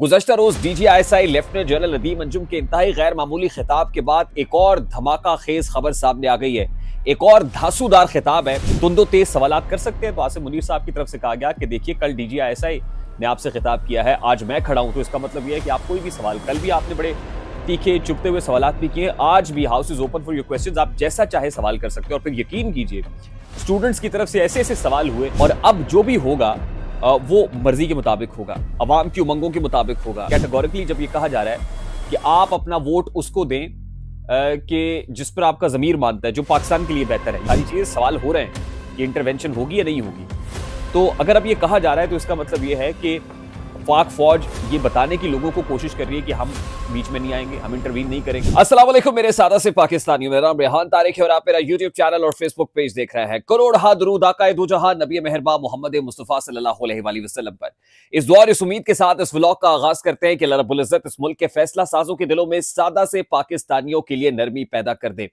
गुजशत रोज D G I S I lieutenant general Nadeem Anjum के इंतहाई गैर मामूली खिताब के बाद एक और धमाका खेज खबर सामने आ गई है एक और धांसूदार खिताब है तुंदो तेज सवाल कर सकते हैं तो आसिम मुनीर साहब की तरफ से कहा गया कि देखिए कल डी जी आई एस आई ने आपसे खिताब किया है आज मैं खड़ा हूं तो इसका मतलब यह है कि आप कोई भी सवाल कल भी आपने बड़े तीखे चुपते हुए सवाल भी किए आज भी house is open for your question आप जैसा चाहे सवाल कर सकते हैं और फिर यकीन कीजिए स्टूडेंट्स की तरफ से ऐसे ऐसे सवाल हुए और अब जो भी होगा वो मर्जी के मुताबिक होगा आवाम की उमंगों के मुताबिक होगा कैटेगोरिकली जब ये कहा जा रहा है कि आप अपना वोट उसको दें कि जिस पर आपका ज़मीर मानता है जो पाकिस्तान के लिए बेहतर है सारी चीज़ें सवाल हो रहे हैं कि इंटरवेंशन होगी या नहीं होगी तो अगर अब ये कहा जा रहा है तो इसका मतलब ये है कि पाक फौज ये बताने की लोगों को कोशिश कर रही है कि हम बीच में नहीं आएंगे हम इंटरवीन नहीं करेंगे असलम मेरे सादा से पाकिस्तानी मेरा नाम रेहान तारिक है और आप मेरा यूट्यूब चैनल और फेसबुक पेज देख रहे हैं करोड़ हा दरूद आका दो जहां नबी मेहरबा मोहम्मद मुस्तफ़ा सल्लाम पर इस दौर इस उम्मीद के साथ इस व्लॉग का आगाज करते हैं कि रबुल्जत इस मुल्क के फैसला साजों के दिलों में सादा से पाकिस्तानियों के लिए नरमी पैदा कर दे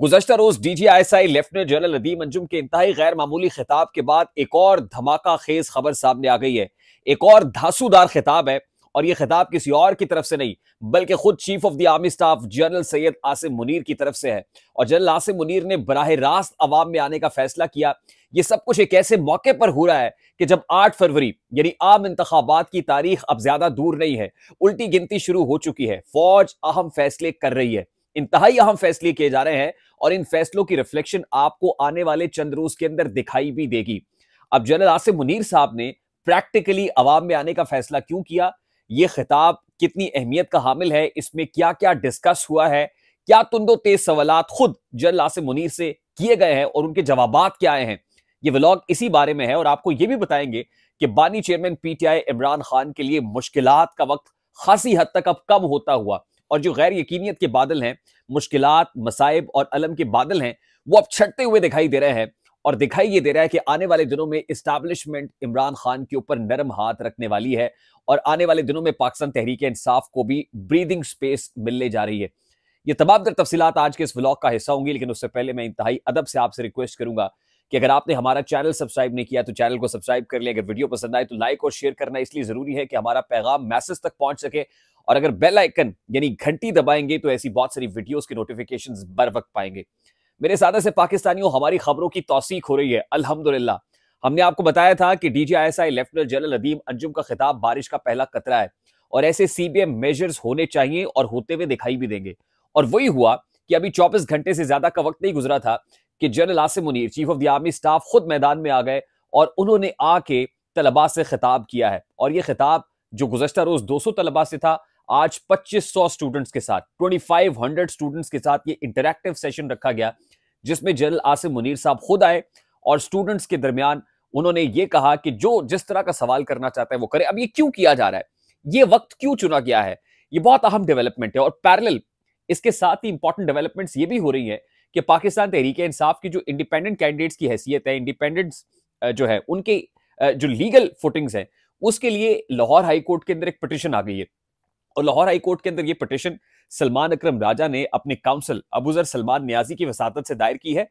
गुजशत रोज D G I S I lieutenant general Nadeem Anjum के इंतहाई गैर मामूली खिताब के बाद एक और धमाका खेज खबर सामने आ गई है एक और धासुदार खिताब है और यह खिताब किसी और की तरफ से नहीं बल्कि खुद chief of the army staff general Syed Asim Munir की तरफ से है और जनरल आसिम मुनीर ने बराह रास्त अवाम में आने का फैसला किया ये सब कुछ एक ऐसे मौके पर हो रहा है कि जब 8 फरवरी यानी आम इंतबात की तारीख अब ज्यादा दूर नहीं है उल्टी गिनती शुरू हो चुकी है फौज अहम फैसले कर रही है इंतहाई अहम फैसले किए जा रहे हैं और इन फैसलों की रिफ्लेक्शन आपको आने वाले चंद रोज के अंदर दिखाई भी देगी अब जनरल आसिम मुनीर साहब ने प्रैक्टिकली अवाम में आने का फैसला क्यों किया ये खिताब कितनी अहमियत का हामिल है इसमें क्या क्या डिस्कस हुआ है क्या तुंदो तेज सवाल खुद जनरल आसिम मुनीर से किए गए हैं और उनके जवाब क्या आए हैं ये व्लॉग इसी बारे में है और आपको ये भी बताएंगे कि बानी चेयरमैन पीटीआई इमरान खान के लिए मुश्किल का वक्त खासी हद तक अब कम होता हुआ और जो गैर यकीनियत के बादल हैं मुश्किल मसाइब और अलम के बादल हैं वो अब छटते हुए दिखाई दे रहे हैं और दिखाई ये दे रहा है कि आने वाले दिनों में इस्टेब्लिशमेंट इमरान खान के ऊपर नरम हाथ रखने वाली है और आने वाले दिनों में पाकिस्तान तहरीक इंसाफ को भी ब्रीदिंग स्पेस मिलने जा रही है ये तमाम तर तफसीत आज के इस ब्लॉग का हिस्सा होंगी लेकिन उससे पहले मैं इंतहाई अदब से आपसे रिक्वेस्ट करूंगा कि अगर आपने हमारा चैनल सब्सक्राइब नहीं किया तो चैनल को सब्सक्राइब कर लें अगर वीडियो पसंद आए तो लाइक और शेयर करना इसलिए जरूरी है कि हमारा पैगाम मैसेज तक पहुंच सके और अगर बेल आइकन यानी घंटी दबाएंगे तो ऐसी बहुत सारी वीडियोस के नोटिफिकेशन बर वक्त पाएंगे मेरे ज्यादा से पाकिस्तानियों हमारी खबरों की तोसीक हो रही है अल्हम्दुलिल्लाह हमने आपको बताया था कि DG ISI lieutenant general Adeem Anjum का खिताब बारिश का पहला कतरा है और ऐसे सीबीएम मेजर्स होने चाहिए और होते हुए दिखाई भी देंगे और वही हुआ कि अभी चौबीस घंटे से ज्यादा का वक्त नहीं गुजरा था कि general Asim Munir chief of the army staff खुद मैदान में आ गए और उन्होंने आके तलबा से खिताब किया है और ये खिताब जो गुजशत रोज सौ तलबा से था आज 2500 स्टूडेंट्स के साथ 2500 स्टूडेंट्स के साथ ये इंटरेक्टिव सेशन रखा गया जिसमें जनरल आसिम मुनीर साहब खुद आए और स्टूडेंट्स के दरमियान उन्होंने ये कहा कि जो जिस तरह का सवाल करना चाहता है वो करे अब ये क्यों किया जा रहा है ये वक्त क्यों चुना गया है ये बहुत अहम डेवलपमेंट है और पैरल इसके साथ ही इंपॉर्टेंट डेवलपमेंट्स ये भी हो रही है कि पाकिस्तान तहरीक इंसाफ की जो इंडिपेंडेंट कैंडिडेट्स की हैसियत है इंडिपेंडेंट्स जो है उनके जो लीगल फुटिंग्स हैं उसके लिए लाहौर हाई कोर्ट के अंदर एक पटिशन आ गई है और लाहौर हाई कोर्ट के अंदर ये पटिशन सलमान अक्रम राजा ने अपने काउंसिल अबूजर सलमान न्याजी की वसात से दायर की है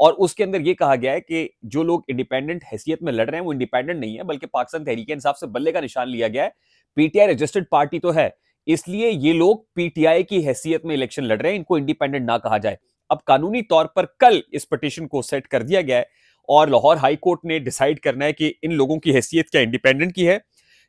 और उसके अंदर यह कहा गया है कि जो लोग इंडिपेंडेंट हैसियत में लड़ रहे हैं वो इंडिपेंडेंट नहीं है बल्कि पाकिस्तान तहरीक इंसाफ से बल्ले का निशान लिया गया है पीटीआई रजिस्टर्ड पार्टी तो है इसलिए ये लोग पीटीआई की हैसियत में इलेक्शन लड़ रहे हैं इनको इंडिपेंडेंट ना कहा जाए अब कानूनी तौर पर कल इस पटिशन को सेट कर दिया गया है और लाहौर हाईकोर्ट ने डिसाइड करना है कि इन लोगों की हैसियत क्या इंडिपेंडेंट की है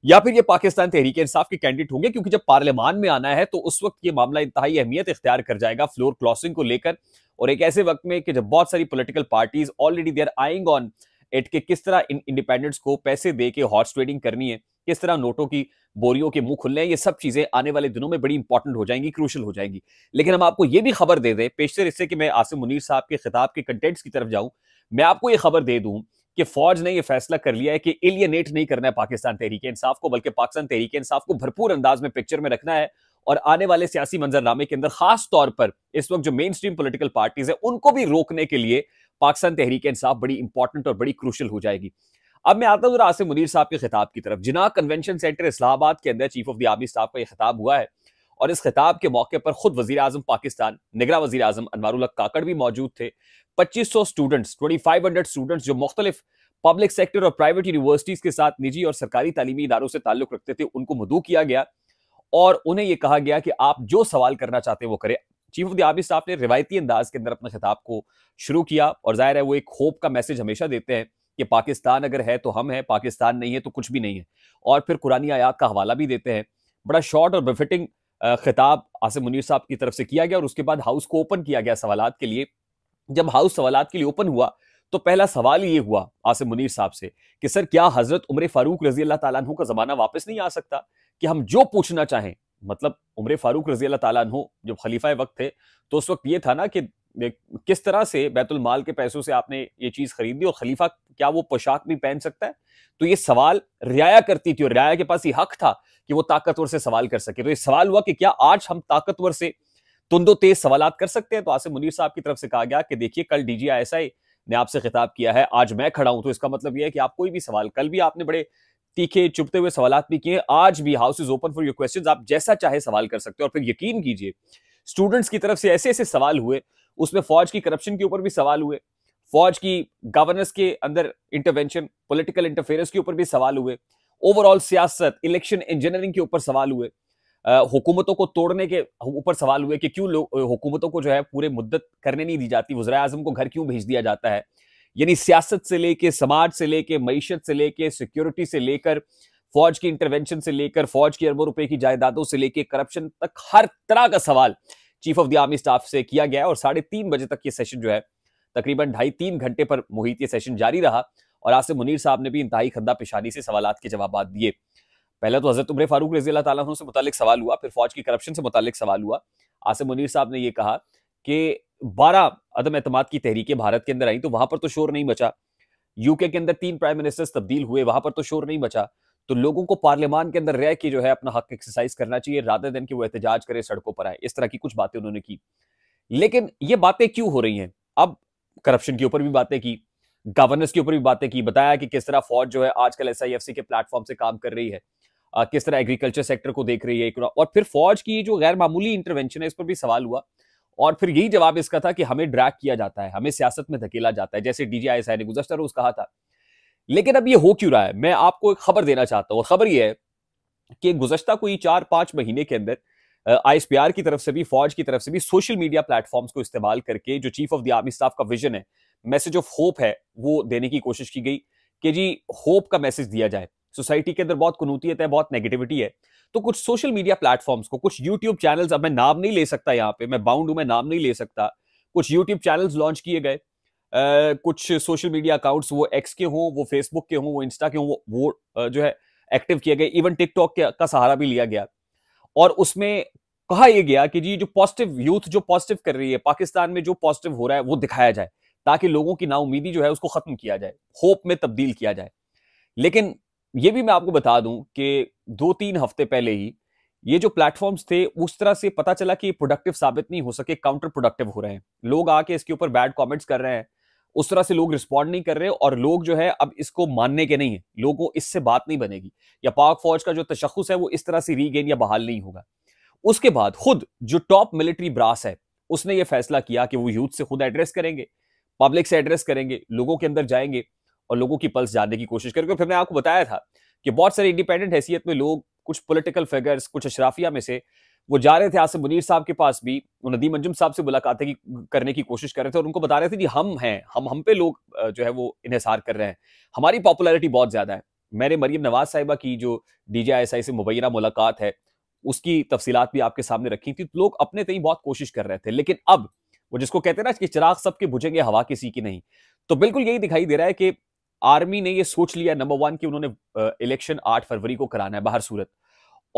या फिर ये पाकिस्तान तहरीक इंसाफ के कैंडिडेट होंगे क्योंकि जब पार्लियामान में आना है तो उस वक्त ये मामला इंतहाई अहमियत इख्तियार कर जाएगा फ्लोर क्रॉसिंग को लेकर और एक ऐसे वक्त में कि जब बहुत सारी political parties already they're eyeing on at के किस तरह इंडिपेंडेंट्स को पैसे दे के हॉर्स ट्रेडिंग करनी है किस तरह नोटों की बोरियों के मुंह खुलने हैं ये सब चीजें आने वाले दिनों में बड़ी इंपॉर्टेंट हो जाएंगी क्रूशल हो जाएंगी लेकिन हम आपको ये भी खबर दे दें पेशर इससे कि मैं आसिम मुनीर साहब के खिताब के कंटेंट्स की तरफ जाऊं मैं आपको ये खबर दे दूं कि फौज ने यह फैसला कर लिया है कि एलियनेट नहीं करना है पाकिस्तान तहरीक इंसाफ को बल्कि पाकिस्तान तहरीक इंसाफ को भरपूर अंदाज में पिक्चर में रखना है और आने वाले सियासी मंजरनामे के अंदर खास तौर पर इस वक्त जो मेन स्ट्रीम पोलिटिकल पार्टीज है उनको भी रोकने के लिए पाकिस्तान तहरीक इंसाफ बड़ी इंपॉर्टेंट और बड़ी क्रूशल हो जाएगी अब मैं आता हूँ आसिफ मुनीर साहब के खिताब की तरफ जिना कन्वेंशन सेंटर इस्लाहाबाद के अंदर chief of the army staff का यह खिताब हुआ है और इस खिताब के मौके पर खुद वजी अजम पाकिस्तान निगरा वजी अजम अनवारुल्ला काकड़ भी मौजूद थे पच्चीस सौ students twenty five hundred students जो मुख्तलिफ पब्लिक सेक्टर और प्राइवेट यूनिवर्सिटीज़ के साथ निजी और सरकारी तालीमी इदारों से ताल्लुक़ रखते थे उनको मदू किया गया और उन्हें यह कहा गया कि आप जो सवाल करना चाहते हैं वो करें चीफ ऑफ द आर्मी साहब ने रिवायती अंदाज के अंदर अपने खिताब को शुरू किया और जाहिर है वो एक होप का मैसेज हमेशा देते हैं कि पाकिस्तान अगर है तो हम हैं पाकिस्तान नहीं है तो कुछ भी नहीं है और फिर कुरानी आयात का हवाला भी देते हैं बड़ा शॉर्ट और बेफिटिंग खिताब आसिम मुनीर साहब की तरफ से किया गया और उसके बाद हाउस को ओपन किया गया सवाल के लिए जब हाउस सवाल के लिए ओपन हुआ तो पहला सवाल ये हुआ आसिम मुनीर साहब से कि सर क्या हजरत उम्र फारूक रजी अल्लाह तु का जमाना वापस नहीं आ सकता कि हम जो पूछना चाहें मतलब उम्र फारूक रजी अल्लाह तु जब खलीफा वक्त थे तो उस वक्त ये था ना कि किस तरह से बैतुल माल के पैसों से आपने ये चीज खरीदी और खलीफा क्या वो पोशाक भी पहन सकता है तो ये सवाल रियाया करती थी और रियाया के पास ये हक था कि वो ताकतवर से सवाल कर सके तो ये सवाल हुआ कि क्या आज हम ताकतवर से तुंदो तेज सवाल कर सकते हैं तो आसिफ मुनीर साहब की तरफ से कहा गया कि देखिए कल डीजीआईएसआई ने आपसे खिताब किया है आज मैं खड़ा हूं तो इसका मतलब यह है कि आप कोई भी सवाल कल भी आपने बड़े तीखे चुपते हुए सवाल भी किए आज भी house is open for your question आप जैसा चाहे सवाल कर सकते हो और फिर यकीन कीजिए स्टूडेंट्स की तरफ से ऐसे ऐसे सवाल हुए उसमें फौज की करप्शन के ऊपर भी सवाल हुए फौज की गवर्नेंस के अंदर इंटरवेंशन पॉलिटिकल इंटरफेरेंस के ऊपर भी सवाल हुए ओवरऑल सियासत इलेक्शन इंजीनियरिंग के ऊपर सवाल हुए हुकूमतों को तोड़ने के ऊपर सवाल हुए कि क्यों लोग हुकूमतों को जो है पूरे मुद्दत करने नहीं दी जाती वजरा आजम को घर क्यों भेज दिया जाता है यानी सियासत से लेके समाज से लेके मीशत से लेके सिक्योरिटी से लेकर फौज की इंटरवेंशन से लेकर फौज की अरबों रुपए की जायदादों से लेकर करप्शन तक हर तरह का सवाल chief of the army staff से किया गया और साढ़े तीन बजे तक ये सेशन जो है तकरीबन ढाई तीन घंटे पर मोहित ये सेशन जारी रहा और आसिफ मुनीर साहब ने भी इंतहाई खद्दा पेशानी से सवाल के जवाब दिए पहला तो हजरत उम्र फारूक रजी अल्लाह से मुतालिक सवाल हुआ फिर फौज की करप्शन से मुतालिक सवाल हुआ आसिफ मुनीर साहब ने यह कहा कि बारह अदम अतमाद की तहरीकें भारत के अंदर आई तो वहां पर तो शोर नहीं बचा यूके के अंदर तीन प्राइम मिनिस्टर्स तब्दील हुए वहां पर तो शोर नहीं बचा तो लोगों को पार्लियामान के अंदर रह के जो है अपना हक एक्सरसाइज करना चाहिए राधे दिन की वो एहतजाज करें सड़कों पर आए इस तरह की कुछ बातें उन्होंने की लेकिन ये बातें क्यों हो रही हैं अब करप्शन के ऊपर भी बातें की गवर्नेंस के ऊपर भी बातें की बताया कि किस तरह फौज जो है आजकल एस के प्लेटफॉर्म से काम कर रही है आ, किस तरह एग्रीकल्चर सेक्टर को देख रही है और फिर फौज की जो गैर मामूली इंटरवेंशन है इस पर भी सवाल हुआ और फिर यही जवाब इसका था कि हमें ड्रैग किया जाता है हमें सियासत में धकेला जाता है जैसे डीजीआईएसआई ने गुजरता रोज कहा था लेकिन अब ये हो क्यों रहा है मैं आपको एक खबर देना चाहता हूं और खबर ये है कि गुजश्ता कोई चार पांच महीने के अंदर आईएसपीआर की तरफ से भी फौज की तरफ से भी सोशल मीडिया प्लेटफॉर्म्स को इस्तेमाल करके जो chief of the army staff का विजन है मैसेज ऑफ होप है वो देने की कोशिश की गई कि जी होप का मैसेज दिया जाए सोसाइटी के अंदर बहुत कनूतीत है बहुत नेगेटिविटी है तो कुछ सोशल मीडिया प्लेटफॉर्म्स को कुछ यूट्यूब चैनल्स अब मैं नाम नहीं ले सकता यहाँ पे मैं बाउंड हूं मैं नाम नहीं ले सकता कुछ यूट्यूब चैनल्स लॉन्च किए गए कुछ सोशल मीडिया अकाउंट्स वो एक्स के हों वो फेसबुक के हों वो इंस्टा के हों वो, वो जो है एक्टिव किया गया इवन टिकटॉक का सहारा भी लिया गया और उसमें कहा यह गया कि जी जो पॉजिटिव यूथ जो पॉजिटिव कर रही है पाकिस्तान में जो पॉजिटिव हो रहा है वो दिखाया जाए ताकि लोगों की नाउमीदी जो है उसको खत्म किया जाए होप में तब्दील किया जाए लेकिन ये भी मैं आपको बता दूं कि दो तीन हफ्ते पहले ही ये जो प्लेटफॉर्म्स थे उस तरह से पता चला कि ये प्रोडक्टिव साबित नहीं हो सके काउंटर प्रोडक्टिव हो रहे हैं लोग आके इसके ऊपर बैड कमेंट्स कर रहे हैं उस तरह से लोग रिस्पॉन्ड नहीं कर रहे और लोग जो है अब इसको मानने के नहीं है लोगों इससे बात नहीं बनेगी या पाक फौज का जो तशखस है वो इस तरह से रीगेन या बहाल नहीं होगा उसके बाद खुद जो टॉप मिलिट्री ब्रास है उसने ये फैसला किया कि वो यूथ से खुद एड्रेस करेंगे पब्लिक से एड्रेस करेंगे लोगों के अंदर जाएंगे और लोगों की पल्स जानने की कोशिश करेंगे फिर मैंने आपको बताया था कि बहुत सारे इंडिपेंडेंट हैसियत में लोग कुछ पॉलिटिकल फिगर्स कुछ अशराफिया में से वो जा रहे थे आसिफ मुनीर साहब के पास भी वो नदीम अंजुम साहब से मुलाकातें की करने की कोशिश कर रहे थे और उनको बता रहे थे कि हम हैं हम हम पे लोग जो है वो इन्हसार कर रहे हैं हमारी पॉपुलैरिटी बहुत ज़्यादा है मैंने मरीम नवाज साहिबा की जो डी से मुबैना मुलाकात है उसकी तफसीत भी आपके सामने रखी थी तो लोग अपने तई बहुत कोशिश कर रहे थे लेकिन अब वो जिसको कहते हैं ना कि चिराग सबके बुझेंगे हवा किसी की नहीं तो बिल्कुल यही दिखाई दे रहा है कि आर्मी ने ये सोच लिया नंबर वन कि उन्होंने इलेक्शन आठ फरवरी को कराना है बाहर सूरत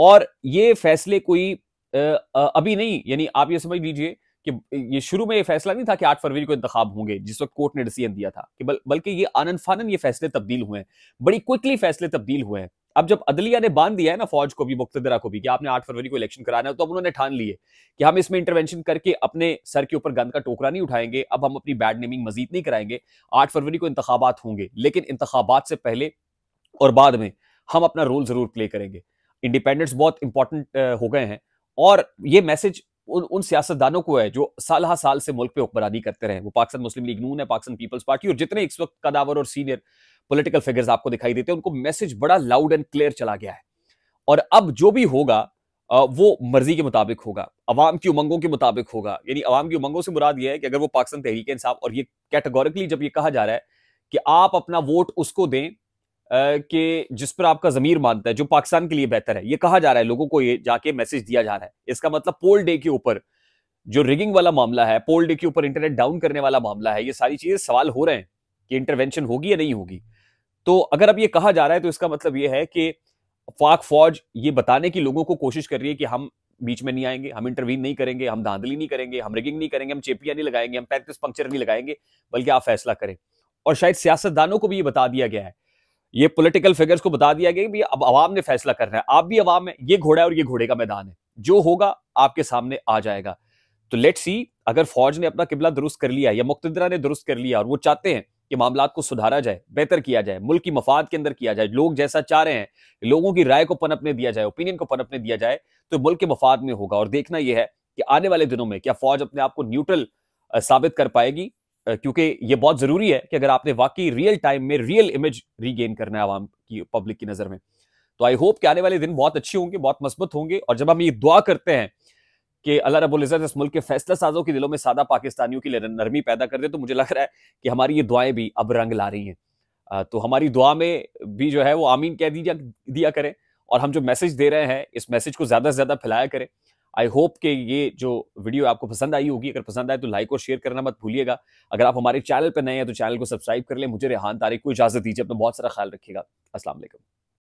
और ये फैसले कोई अभी नहीं यानी आप ये समझ लीजिए कि ये शुरू में ये फैसला नहीं था कि आठ फरवरी को इंतखा होंगे जिस वक्त कोर्ट ने डिसीजन दिया था कि बल, बल्कि ये आनंद फानन ये फैसले तब्दील हुए हैं बड़ी क्विकली फैसले तब्दील हुए हैं अब जब अदलिया ने बांध दिया है ना फौज को भी मुख्तरा को भी कि आपने आठ फरवरी को इलेक्शन कराना है तो अब उन्होंने ठान लिए कि हम इसमें इंटरवेंशन करके अपने सर के ऊपर गंद का टोकरा नहीं उठाएंगे अब हम अपनी बैड नेमिंग मजीद नहीं कराएंगे आठ फरवरी को इंतबात होंगे लेकिन इंतबात से पहले और बाद में हम अपना रोल जरूर प्ले करेंगे इंडिपेंडेंस बहुत इंपॉर्टेंट हो गए हैं और ये मैसेज उन, उन सियासतदानों को है जो साल हा साल से मुल्क पे हुक्मरानी करते रहे वो पाकिस्तान मुस्लिम लीग नून है पाकिस्तान पीपल्स पार्टी और जितने इस वक्त कदावर और सीनियर पॉलिटिकल फिगर्स आपको दिखाई देते हैं उनको मैसेज बड़ा लाउड एंड क्लियर चला गया है और अब जो भी होगा वो मर्जी के मुताबिक होगा अवाम की उमंगों के मुताबिक होगा यानी अवाम की उमंगों से मुराद यह है कि अगर वो पाकिस्तान तहरीक इंसाफ और ये कैटेगोरिकली जब ये कहा जा रहा है कि आप अपना वोट उसको दें कि जिस पर आपका जमीर मानता है जो पाकिस्तान के लिए बेहतर है ये कहा जा रहा है लोगों को ये जाके मैसेज दिया जा रहा है इसका मतलब पोल डे के ऊपर जो रिगिंग वाला मामला है पोल डे के ऊपर इंटरनेट डाउन करने वाला मामला है ये सारी चीजें सवाल हो रहे हैं कि इंटरवेंशन होगी या नहीं होगी तो अगर अब ये कहा जा रहा है तो इसका मतलब ये है कि पाक फौज ये बताने की लोगों को कोशिश कर रही है कि हम बीच में नहीं आएंगे हम इंटरवीन नहीं करेंगे हम धांधली नहीं करेंगे हम रिगिंग नहीं करेंगे हम चेपियां नहीं लगाएंगे हम पैंतीस पंक्चर नहीं लगाएंगे बल्कि आप फैसला करें और शायद सियासतदानों को भी ये बता दिया गया है ये पॉलिटिकल फिगर्स को बता दिया गया कि अब आवाम ने फैसला करना है आप भी आवाम है ये घोड़ा है और ये घोड़े का मैदान है जो होगा आपके सामने आ जाएगा तो लेट सी अगर फौज ने अपना किबला दुरुस्त कर लिया या मुख्तरा ने दुरुस्त कर लिया और वो चाहते हैं कि मामला को सुधारा जाए बेहतर किया जाए मुल्क की मफाद के अंदर किया जाए लोग जैसा चाह रहे हैं लोगों की राय को पनपने दिया जाए ओपिनियन को पनपने दिया जाए तो मुल्क के मफाद में होगा और देखना यह है कि आने वाले दिनों में क्या फौज अपने आप को न्यूट्रल साबित कर पाएगी क्योंकि ये बहुत ज़रूरी है कि अगर आपने वाकई रियल टाइम में रियल इमेज रीगेन करना है आवाम की पब्लिक की नज़र में तो आई होप कि आने वाले दिन बहुत अच्छे होंगे बहुत मजबूत होंगे और जब हम ये दुआ करते हैं कि अल्लाह रबुल्ज़त इस मुल्क के फैसला साजों के दिलों में सादा पाकिस्तानियों की नरमी पैदा कर दे तो मुझे लग रहा है कि हमारी ये दुआएं भी अब रंग ला रही हैं तो हमारी दुआ में भी जो है वो आमीन कह दिया दिया करें और हम जो मैसेज दे रहे हैं इस मैसेज को ज़्यादा से ज़्यादा फैलाया करें आई होप कि ये जो वीडियो आपको पसंद आई होगी अगर पसंद आए तो लाइक और शेयर करना मत भूलिएगा अगर आप हमारे चैनल पर नए हैं तो चैनल को सब्सक्राइब कर लें मुझे रेहान तारीख को इजाजत दीजिए अपना बहुत सारा ख्याल रखिएगा असला